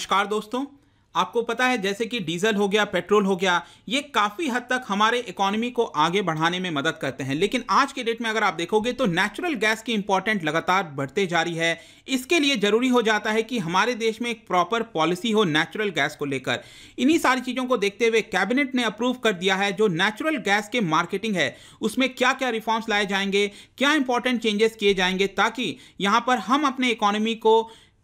नमस्कार दोस्तों आपको पता है जैसे कि डीजल हो गया पेट्रोल हो गया ये काफ़ी हद तक हमारे इकोनॉमी को आगे बढ़ाने में मदद करते हैं लेकिन आज के डेट में अगर आप देखोगे तो नेचुरल गैस की इंपॉर्टेंट लगातार बढ़ते जा रही है इसके लिए ज़रूरी हो जाता है कि हमारे देश में एक प्रॉपर पॉलिसी हो नेचुरल गैस को लेकर इन्हीं सारी चीज़ों को देखते हुए कैबिनेट ने अप्रूव कर दिया है जो नेचुरल गैस के मार्केटिंग है उसमें क्या क्या रिफॉर्म्स लाए जाएंगे क्या इंपॉर्टेंट चेंजेस किए जाएंगे ताकि यहाँ पर हम अपने इकोनॉमी को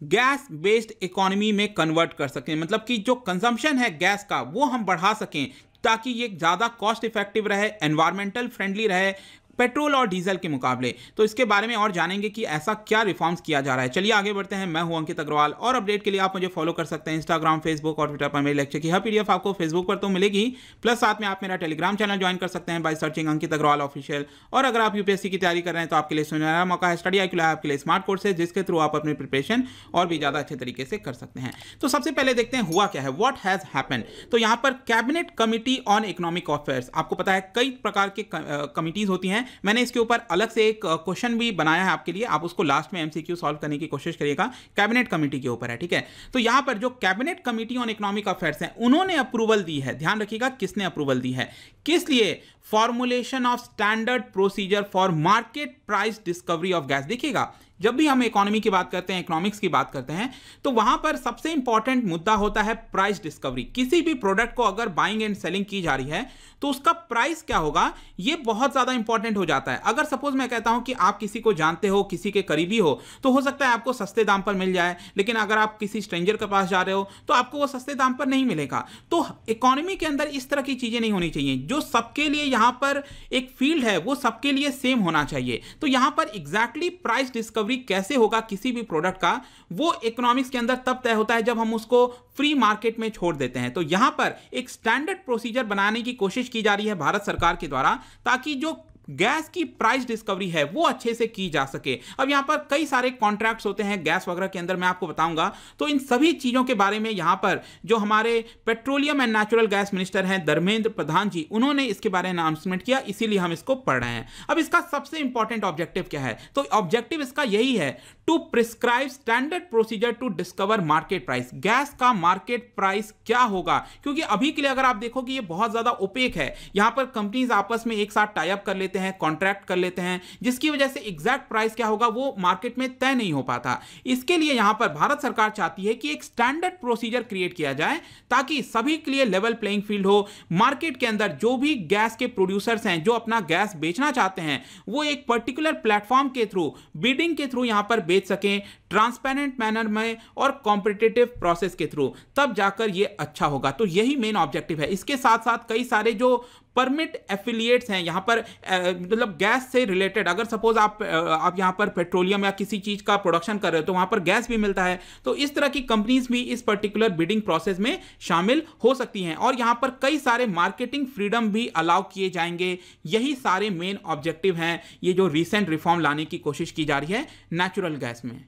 गैस बेस्ड इकोनॉमी में कन्वर्ट कर सकें मतलब कि जो कंजम्पशन है गैस का वो हम बढ़ा सकें ताकि ये ज़्यादा कॉस्ट इफेक्टिव रहे एनवायरमेंटल फ्रेंडली रहे पेट्रोल और डीजल के मुकाबले तो इसके बारे में और जानेंगे कि ऐसा क्या रिफॉर्म्स किया जा रहा है चलिए आगे बढ़ते हैं मैं हूं अंकित अग्रवाल और अपडेट के लिए आप मुझे फॉलो कर सकते हैं इंस्टाग्राम फेसबुक और ट्विटर पर मेरे लेक्चर की हर पीडीएफ आपको फेसबुक पर तो मिलेगी प्लस साथ में आप मेरा टेलीग्राम चैनल ज्वाइन कर सकते हैं by searching Ankit Agrawal official और अगर आप यूपीएससी की तैयारी कर रहे हैं तो आपके लिए सुनहरा मौका है स्टडी आई आपके लिए स्मार्ट कोर्स है जिसके थ्रू आप अपनी प्रिपरेशन और भी ज़्यादा अच्छे तरीके से कर सकते हैं तो सबसे पहले देखते हैं हुआ क्या है वॉट हैज़ हैपन तो यहाँ पर cabinet committee on economic affairs आपको पता है कई प्रकार के कमिटीज होती हैं मैंने इसके ऊपर अलग से एक क्वेश्चन भी बनाया है आपके लिए आप उसको लास्ट में एमसीक्यू सॉल्व करने की कोशिश करिएगा कैबिनेट कमेटी के ऊपर है ठीक है तो यहां पर जो cabinet committee on economic affairs है उन्होंने अप्रूवल दी है ध्यान रखिएगा किसने अप्रूवल दी है किस लिए formulation of standard procedure for market price discovery of gas देखिएगा जब भी हम इकोनॉमी की बात करते हैं इकोनॉमिक्स की बात करते हैं तो वहां पर सबसे इंपॉर्टेंट मुद्दा होता है प्राइस डिस्कवरी किसी भी प्रोडक्ट को अगर बाइंग एंड सेलिंग की जा रही है तो उसका प्राइस क्या होगा ये बहुत ज्यादा इंपॉर्टेंट हो जाता है अगर सपोज मैं कहता हूं कि आप किसी को जानते हो किसी के करीबी हो तो हो सकता है आपको सस्ते दाम पर मिल जाए लेकिन अगर आप किसी स्ट्रेंजर के पास जा रहे हो तो आपको वो सस्ते दाम पर नहीं मिलेगा तो इकोनॉमी के अंदर इस तरह की चीजें नहीं होनी चाहिए जो सबके लिए यहाँ पर एक फील्ड है वो सबके लिए सेम होना चाहिए तो यहाँ पर एग्जैक्टली प्राइस डिस्कवरी कैसे होगा किसी भी प्रोडक्ट का वो इकोनॉमिक्स के अंदर तब तय होता है जब हम उसको फ्री मार्केट में छोड़ देते हैं तो यहाँ पर एक स्टैंडर्ड प्रोसीजर बनाने की कोशिश की जा रही है भारत सरकार के द्वारा ताकि जो गैस की प्राइस डिस्कवरी है वो अच्छे से की जा सके अब यहां पर कई सारे कॉन्ट्रैक्ट्स होते हैं गैस वगैरह के अंदर मैं आपको बताऊंगा तो इन सभी चीज़ों के बारे में यहां पर जो हमारे petroleum and natural gas minister हैं धर्मेंद्र प्रधान जी उन्होंने इसके बारे में अनाउंसमेंट किया इसीलिए हम इसको पढ़ रहे हैं अब इसका सबसे इंपॉर्टेंट ऑब्जेक्टिव क्या है तो ऑब्जेक्टिव इसका यही है to prescribe standard procedure to discover market price gas का मार्केट प्राइस क्या होगा क्योंकि अभी के लिए अगर आप देखो कि ये बहुत ज़्यादा ओपेक है यहां पर कंपनीज आपस में एक साथ टाइप कर लेते लेते हैं कॉन्ट्रैक्ट कर लेते हैं जिसकी वजह से एग्जैक्ट प्राइस क्या होगा वो मार्केट में तय नहीं हो पाता इसके लिए यहां पर भारत सरकार चाहती है कि एक स्टैंडर्ड प्रोसीजर क्रिएट किया जाए ताकि सभी के लिए लेवल प्लेइंग फील्ड हो मार्केट के अंदर जो भी गैस के प्रोड्यूसर्स हैं जो अपना गैस बेचना चाहते हैं वो एक पर्टिकुलर प्लेटफॉर्म के थ्रू बीडिंग के थ्रू यहां पर बेच सकें ट्रांसपेरेंट मैनर में और कॉम्पिटेटिव प्रोसेस के थ्रू तब जाकर ये अच्छा होगा तो यही मेन ऑब्जेक्टिव है इसके साथ साथ कई सारे जो परमिट एफिलिएट्स हैं यहाँ पर मतलब गैस से रिलेटेड अगर सपोज आप आप यहाँ पर पेट्रोलियम या किसी चीज़ का प्रोडक्शन कर रहे हो तो वहाँ पर गैस भी मिलता है तो इस तरह की कंपनीज भी इस पर्टिकुलर बिडिंग प्रोसेस में शामिल हो सकती हैं और यहाँ पर कई सारे मार्केटिंग फ्रीडम भी अलाउ किए जाएंगे यही सारे मेन ऑब्जेक्टिव हैं ये जो रिसेंट रिफॉर्म लाने की कोशिश की जा रही है नेचुरल गैस में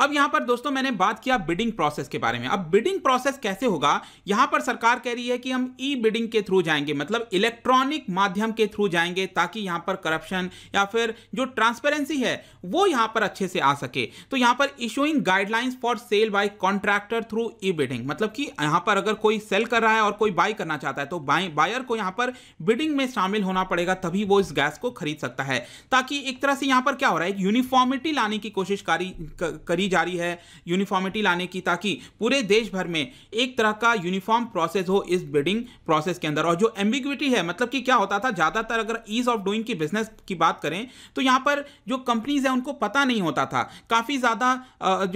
अब यहां पर दोस्तों मैंने बात किया बिडिंग प्रोसेस के बारे में अब बिडिंग प्रोसेस कैसे होगा यहां पर सरकार कह रही है कि हम ई बिडिंग के थ्रू जाएंगे मतलब इलेक्ट्रॉनिक माध्यम के थ्रू जाएंगे ताकि यहां पर करप्शन या फिर जो ट्रांसपेरेंसी है वो यहां पर अच्छे से आ सके तो यहां पर issuing guidelines for sale by contractor through e bidding मतलब कि यहां पर अगर कोई सेल कर रहा है और कोई बाय करना चाहता है तो बायर को यहां पर बिडिंग में शामिल होना पड़ेगा तभी वो इस गैस को खरीद सकता है ताकि एक तरह से यहां पर क्या हो रहा है यूनिफॉर्मिटी लाने की कोशिश करी की जा रही है यूनिफॉर्मिटी लाने की ताकि पूरे देश भर में एक तरह का यूनिफॉर्म प्रोसेस हो इस बिडिंग प्रोसेस के अंदर और जो एम्बिग्विटी है मतलब कि क्या होता था ज़्यादातर अगर ईज ऑफ डूइंग की बिजनेस की बात करें तो यहाँ पर जो कंपनीज हैं उनको पता नहीं होता था काफ़ी ज़्यादा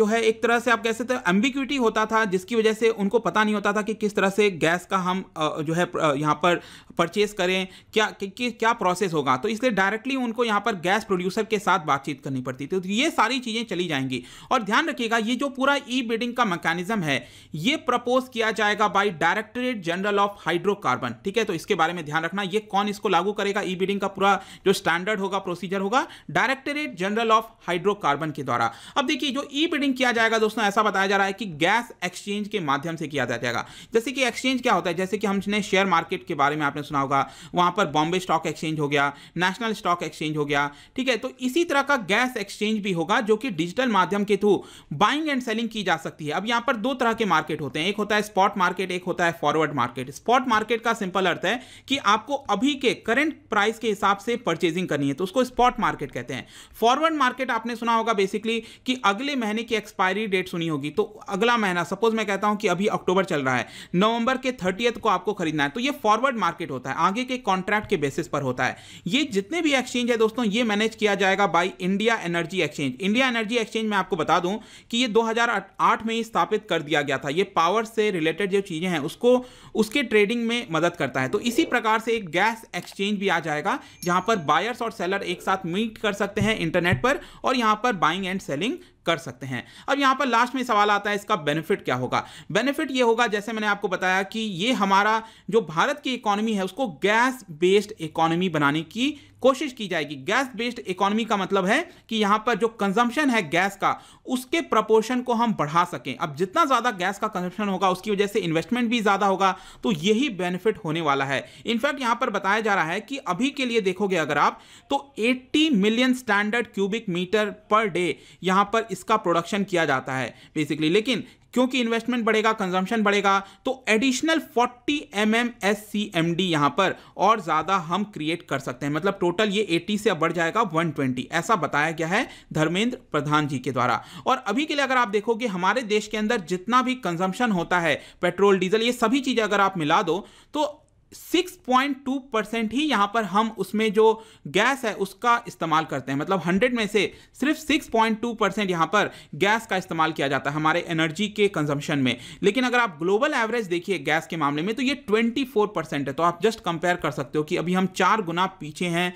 जो है एक तरह से आप कह सकते एम्बिग्विटी होता था जिसकी वजह से उनको पता नहीं होता था कि किस तरह से गैस का हम जो है यहाँ पर परचेस करें क्या कि, कि, क्या प्रोसेस होगा तो इसलिए डायरेक्टली उनको यहाँ पर गैस प्रोड्यूसर के साथ बातचीत करनी पड़ती थी तो ये सारी चीज़ें चली जाएंगी और ध्यान रखिएगा ये जो पूरा ई बिडिंग का मैकेनिज्म है ये प्रपोज किया जाएगा by directorate general of hydrocarbon ठीक है तो इसके बारे में ध्यान रखना ये कौन इसको लागू करेगा ई बिडिंग का पूरा जो स्टैंडर्ड होगा प्रोसीजर होगा डायरेक्टरेट जनरल ऑफ हाइड्रोकार्बन के द्वारा अब देखिए जो ई बिडिंग किया जाएगा दोस्तों ऐसा बताया जा रहा है कि गैस एक्सचेंज के माध्यम से किया जाएगा जैसे कि एक्सचेंज क्या होता है जैसे कि हमने शेयर मार्केट के बारे में आपने सुना होगा वहां पर बॉम्बे स्टॉक एक्सचेंज हो गया नेशनल स्टॉक एक्सचेंज हो गया ठीक है तो इसी तरह का गैस एक्सचेंज भी होगा जो कि डिजिटल माध्यम के थ्रू बाइंग एंड सेलिंग की जा सकती है अब यहां पर दो तरह के मार्केट होते हैं एक होता है स्पॉट मार्केट एक होता है फॉरवर्ड मार्केट स्पॉट मार्केट का सिंपल अर्थ है कि आपको अभी के करंट प्राइस के हिसाब से परचेजिंग करनी है तो उसको स्पॉट मार्केट कहते हैं फॉरवर्ड मार्केट आपने सुना होगा बेसिकली कि अगले महीने की एक्सपायरी डेट सुनी होगी तो अगला महीना सपोज मैं कहता हूं कि अभी अक्टूबर चल रहा है नवंबर के थर्टियथ को आपको खरीदना है तो ये फॉरवर्ड मार्केट होता है आगे के कॉन्ट्रैक्ट के बेसिस पर होता है ये जितने भी एक्सचेंज है दोस्तों ये मैनेज किया जाएगा by India energy exchange India energy exchange में आपको बता बता दूं कि ये 2008 में ही स्थापित कर दिया गया था ये पावर से रिलेटेड जो चीज़ें हैं उसको उसके ट्रेडिंग में मदद करता है तो इसी प्रकार से एक गैस एक्सचेंज भी आ जाएगा जहाँ पर बायर्स और सेलर एक साथ मीट कर सकते हैं इंटरनेट पर और यहाँ पर बाइंग एंड सेलिंग कर सकते हैं अब यहाँ पर लास्ट में सवाल आता है इसका बेनिफिट क्या होगा बेनिफिट ये होगा जैसे मैंने आपको बताया कि ये हमारा जो भारत की इकोनॉमी है उसको गैस बेस्ड इकोनॉमी बनाने की कोशिश की जाएगी गैस बेस्ड इकोनॉमी का मतलब है कि यहां पर जो कंजम्पशन है गैस का उसके प्रपोर्शन को हम बढ़ा सकें अब जितना ज़्यादा गैस का कंजम्पशन होगा उसकी वजह से इन्वेस्टमेंट भी ज़्यादा होगा तो यही बेनिफिट होने वाला है इनफैक्ट यहां पर बताया जा रहा है कि अभी के लिए देखोगे अगर आप तो 80 million standard cubic metre per day यहां पर इसका प्रोडक्शन किया जाता है बेसिकली लेकिन क्योंकि इन्वेस्टमेंट बढ़ेगा कंजम्पशन बढ़ेगा तो additional 40 M M S C M D यहाँ पर और ज़्यादा हम क्रिएट कर सकते हैं मतलब टोटल ये 80 से बढ़ जाएगा 120 ऐसा बताया गया है धर्मेंद्र प्रधान जी के द्वारा और अभी के लिए अगर आप देखोगे हमारे देश के अंदर जितना भी कंजम्पशन होता है पेट्रोल डीजल ये सभी चीज़ें अगर आप मिला दो तो 6.2 परसेंट ही यहाँ पर हम उसमें जो गैस है उसका इस्तेमाल करते हैं मतलब 100 में से सिर्फ 6.2 परसेंट यहाँ पर गैस का इस्तेमाल किया जाता है हमारे एनर्जी के कंजम्पशन में लेकिन अगर आप ग्लोबल एवरेज देखिए गैस के मामले में तो ये 24 परसेंट है तो आप जस्ट कंपेयर कर सकते हो कि अभी हम चार गुना पीछे हैं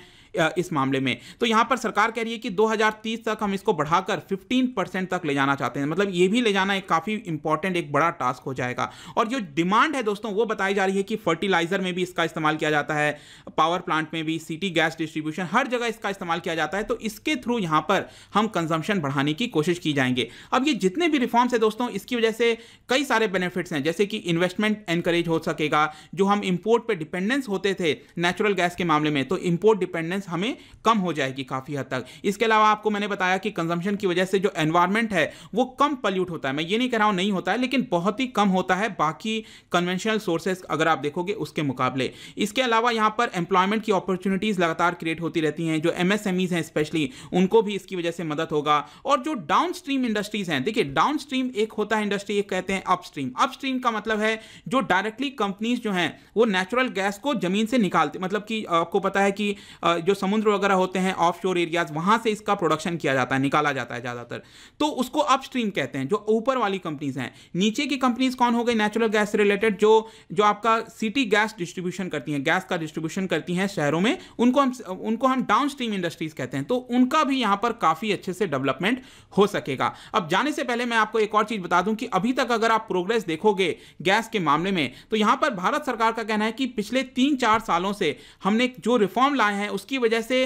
इस मामले में तो यहां पर सरकार कह रही है कि 2030 तक हम इसको बढ़ाकर 15 परसेंट तक ले जाना चाहते हैं मतलब ये भी ले जाना एक काफ़ी इंपॉर्टेंट एक बड़ा टास्क हो जाएगा और जो डिमांड है दोस्तों वो बताई जा रही है कि फर्टिलाइजर में भी इसका इस्तेमाल किया जाता है पावर प्लांट में भी सिटी गैस डिस्ट्रीब्यूशन हर जगह इसका इस्तेमाल किया जाता है तो इसके थ्रू यहां पर हम कंजम्पशन बढ़ाने की कोशिश की जाएंगे अब ये जितने भी रिफॉर्म्स है दोस्तों इसकी वजह से कई सारे बेनिफिट्स हैं जैसे कि इन्वेस्टमेंट एनकरेज हो सकेगा जो हम इंपोर्ट पर डिपेंडेंस होते थे नेचुरल गैस के मामले में तो इंपोर्ट डिपेंडेंस डिपेंडेंस हमें कम हो जाएगी काफ़ी हद तक इसके अलावा आपको मैंने बताया कि कंजम्पशन की वजह से जो एनवायरमेंट है वो कम पल्यूट होता है मैं ये नहीं कह रहा हूँ नहीं होता है लेकिन बहुत ही कम होता है बाकी कन्वेंशनल सोर्सेज अगर आप देखोगे उसके मुकाबले इसके अलावा यहाँ पर एम्प्लॉयमेंट की अपॉर्चुनिटीज़ लगातार क्रिएट होती रहती हैं जो एम हैं स्पेशली उनको भी इसकी वजह से मदद होगा और जो डाउन इंडस्ट्रीज़ हैं देखिए डाउन एक होता है इंडस्ट्री एक कहते हैं अपस्ट्रीम अपस्ट्रीम का मतलब है जो डायरेक्टली कंपनीज जो हैं वो नेचुरल गैस को जमीन से निकालते मतलब कि आपको पता है कि जो समुद्र वगैरह होते हैं ऑफ शोर एरियाज वहाँ से इसका प्रोडक्शन किया जाता है निकाला जाता है ज़्यादातर तो उसको अपस्ट्रीम कहते हैं जो ऊपर वाली कंपनीज हैं नीचे की कंपनीज कौन हो गई नेचुरल गैस रिलेटेड जो जो आपका सिटी गैस डिस्ट्रीब्यूशन करती हैं गैस का डिस्ट्रीब्यूशन करती हैं शहरों में उनको हम उनको हम डाउन स्ट्रीम इंडस्ट्रीज कहते हैं तो उनका भी यहाँ पर काफ़ी अच्छे से डेवलपमेंट हो सकेगा अब जाने से पहले मैं आपको एक और चीज़ बता दूं कि अभी तक अगर आप प्रोग्रेस देखोगे गैस के मामले में तो यहाँ पर भारत सरकार का कहना है कि पिछले तीन चार सालों से हमने जो रिफॉर्म लाए हैं उसकी वजह से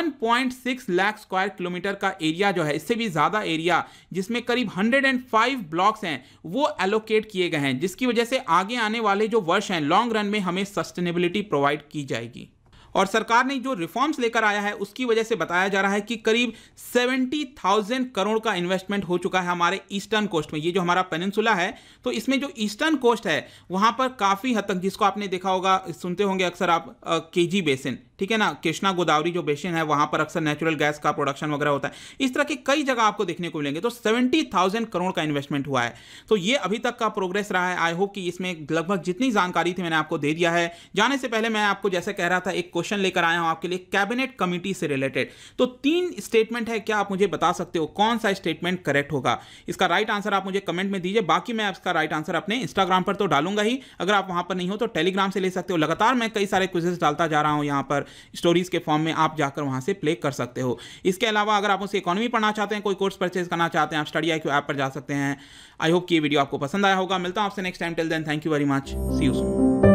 1.6 लाख स्क्वायर किलोमीटर का एरिया जो है इससे भी ज़्यादा एरिया जिसमें करीब 105 ब्लॉक्स हैं वो एलोकेट किए गए हैं जिसकी वजह से आगे आने वाले जो वर्ष हैं लॉन्ग रन में हमें सस्टेनेबिलिटी प्रोवाइड की जाएगी और सरकार ने जो रिफॉर्म्स लेकर आया है उसकी वजह से बताया जा रहा है कि करीब सेवेंटी थाउजेंड करोड़ का इन्वेस्टमेंट हो चुका है हमारे ईस्टर्न कोस्ट में ये जो हमारा पेनिनसुला है तो इसमें जो ईस्टर्न कोस्ट है वहाँ पर काफ़ी हद तक जिसको आपने देखा होगा सुनते होंगे अक्सर आप के बेसिन ठीक है ना कृष्णा गोदावरी जो बेसिन है वहां पर अक्सर नेचुरल गैस का प्रोडक्शन वगैरह होता है इस तरह की कई जगह आपको देखने को मिलेंगे तो सेवेंटी थाउजेंड करोड़ का इन्वेस्टमेंट हुआ है तो ये अभी तक का प्रोग्रेस रहा है आई होप कि इसमें लगभग जितनी जानकारी थी मैंने आपको दे दिया है जाने से पहले मैं आपको जैसे कह रहा था एक क्वेश्चन लेकर आया हूं आपके लिए कैबिनेट कमिटी से रिलेटेड तो तीन स्टेटमेंट है क्या आप मुझे बता सकते हो कौन सा स्टेटमेंट करेक्ट होगा इसका राइट आंसर आप मुझे कमेंट में दीजिए बाकी मैं इसका राइट आंसर अपने इंस्टाग्राम पर तो डालूंगा ही अगर आप वहां पर नहीं हो तो टेलीग्राम से ले सकते हो लगातार मैं कई सारे क्विजेस डालता जा रहा हूं यहां पर स्टोरीज के फॉर्म में आप जाकर वहां से प्ले कर सकते हो इसके अलावा अगर आप उसे इकोनॉमी पढ़ना चाहते हैं कोई कोर्स परचेज करना चाहते हैं आप स्टडी आई ऐप पर जा सकते हैं आई होप कि ये वीडियो आपको पसंद आया होगा मिलता हूं आपसे next time till then thank you very much see you so